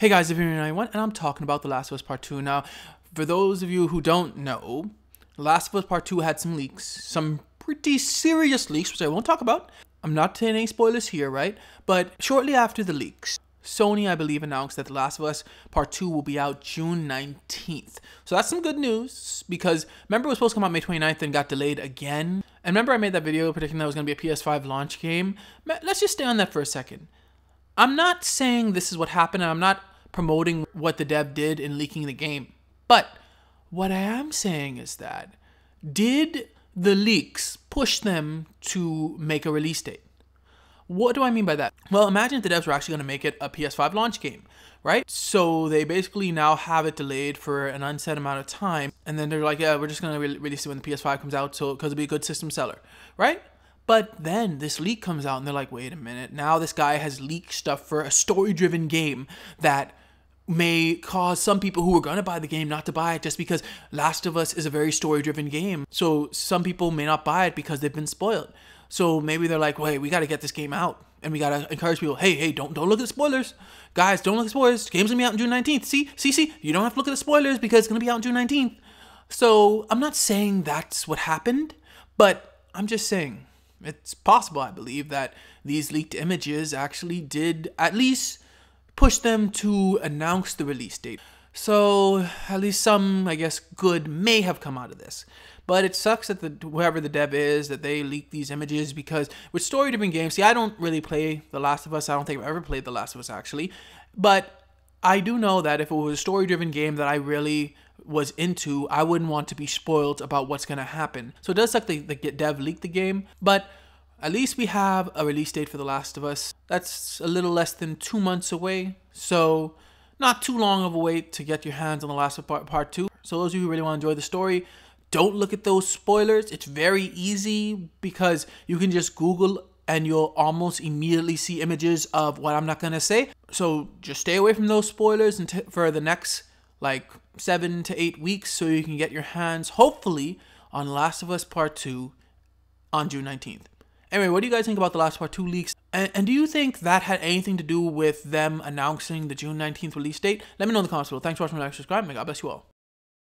Hey guys, if you're in and I'm talking about The Last of Us Part 2. Now, for those of you who don't know, Last of Us Part 2 had some leaks, some pretty serious leaks, which I won't talk about. I'm not saying any spoilers here, right? But shortly after the leaks, Sony, I believe, announced that The Last of Us Part 2 will be out June 19th. So that's some good news because remember it was supposed to come out May 29th and got delayed again? And remember I made that video predicting that it was going to be a PS5 launch game? Let's just stay on that for a second. I'm not saying this is what happened, and I'm not promoting what the dev did and leaking the game. But what I am saying is that did the leaks push them to make a release date? What do I mean by that? Well, imagine the devs were actually going to make it a PS5 launch game, right? So they basically now have it delayed for an unset amount of time, and then they're like, yeah, we're just going to re release it when the PS5 comes out, so because it'll be a good system seller, right? But then this leak comes out, and they're like, wait a minute, now this guy has leaked stuff for a story driven game that may cause some people who are going to buy the game not to buy it just because Last of Us is a very story driven game. So some people may not buy it because they've been spoiled. So maybe they're like, "Wait, we got to get this game out." And we got to encourage people, "Hey, hey, don't don't look at the spoilers. Guys, don't look at spoilers. The game's going to be out on June 19th. See? See, see, you don't have to look at the spoilers because it's going to be out on June 19th." So, I'm not saying that's what happened, but I'm just saying it's possible, I believe, that these leaked images actually did at least pushed them to announce the release date. So at least some, I guess, good may have come out of this. But it sucks that the whoever the dev is that they leak these images because with story-driven games, see, I don't really play The Last of Us. I don't think I've ever played The Last of Us actually, but I do know that if it was a story-driven game that I really was into, I wouldn't want to be spoiled about what's gonna happen. So it does suck that the dev leaked the game, but at least we have a release date for The Last of Us. That's a little less than two months away, so not too long of a wait to get your hands on The Last of Us Part, part 2. So those of you who really want to enjoy the story, don't look at those spoilers. It's very easy because you can just Google and you'll almost immediately see images of what I'm not going to say. So just stay away from those spoilers and for the next like seven to eight weeks so you can get your hands, hopefully, on Last of Us Part 2 on June 19th. Anyway, what do you guys think about the Last Part 2 leaks? And, and, do you think that had anything to do with them announcing the June 19th release date? Let me know in the comments below. Thanks for watching, like, subscribe, and God bless you all.